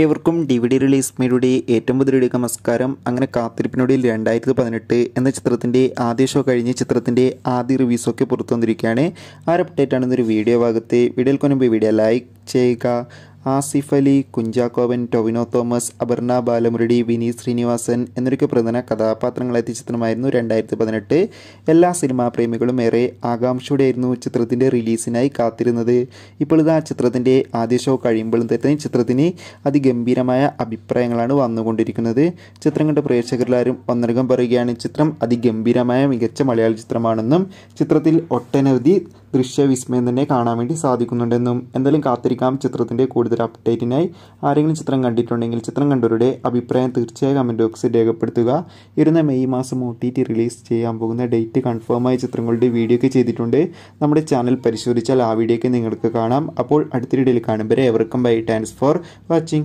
ഏവർക്കും D V D release മീഡിയുടെ ഏറ്റവും പുതിയ നമസ്കാരം അങ്ങനെ കാത്തിരിപ്പിനോടിയിൽ രണ്ടായിരത്തി പതിനെട്ട് എന്ന ചിത്രത്തിൻ്റെ ആദ്യ ഷോ കഴിഞ്ഞ് ചിത്രത്തിൻ്റെ ആദ്യ റിവ്യൂസൊക്കെ പുറത്തു വന്നിരിക്കുകയാണ് ആ അപ്ഡേറ്റ് ആണ് വീഡിയോ ഭാഗത്ത് വീഡിയോയിൽ കൊണ്ടുപോയി വീഡിയോ ലൈക്ക് ചെയ്യുക ആസിഫ് അലി കുഞ്ചാക്കോവൻ ടൊവിനോ തോമസ് അപർണ ബാലമുരടി വിനീത് ശ്രീനിവാസൻ എന്നൊക്കെ പ്രധാന കഥാപാത്രങ്ങളെത്തിയ ചിത്രമായിരുന്നു രണ്ടായിരത്തി പതിനെട്ട് എല്ലാ സിനിമാ പ്രേമികളും ഏറെ ആകാംക്ഷയോടെയായിരുന്നു ചിത്രത്തിൻ്റെ റിലീസിനായി കാത്തിരുന്നത് ഇപ്പോൾ ഇതാ ചിത്രത്തിൻ്റെ ആദ്യ ഷോ കഴിയുമ്പോഴും തന്നെ ചിത്രത്തിന് അതിഗംഭീരമായ അഭിപ്രായങ്ങളാണ് വന്നുകൊണ്ടിരിക്കുന്നത് ചിത്രം കണ്ട പ്രേക്ഷകരെല്ലാവരും ഒന്നടങ്കം പറയുകയാണ് ചിത്രം അതിഗംഭീരമായ മികച്ച മലയാള ചിത്രമാണെന്നും ചിത്രത്തിൽ ഒട്ടനവധി ദൃശ്യവിസ്മയം തന്നെ കാണാൻ വേണ്ടി സാധിക്കുന്നുണ്ടെന്നും എന്തായാലും കാത്തിരിക്കാം ചിത്രത്തിൻ്റെ കൂടുതൽ അപ്ഡേറ്റിനായി ആരെങ്കിലും ചിത്രം കണ്ടിട്ടുണ്ടെങ്കിൽ ചിത്രം കണ്ടവരുടെ അഭിപ്രായം തീർച്ചയായും കമൻറ്റ് ബോക്സിൽ രേഖപ്പെടുത്തുക ഇരുന്ന മെയ് മാസം ഒ ടി ടി റിലീസ് ചെയ്യാൻ പോകുന്ന ഡേറ്റ് കൺഫേമായ ചിത്രങ്ങളുടെ വീഡിയോ ഒക്കെ ചെയ്തിട്ടുണ്ട് നമ്മുടെ ചാനൽ പരിശോധിച്ചാൽ ആ വീഡിയോ ഒക്കെ നിങ്ങൾക്ക് കാണാം അപ്പോൾ അടുത്തിടയിൽ കാണുമ്പോൾ വരെ എവർക്കും ബൈ ടാൻസ് ഫോർ വാച്ചിങ്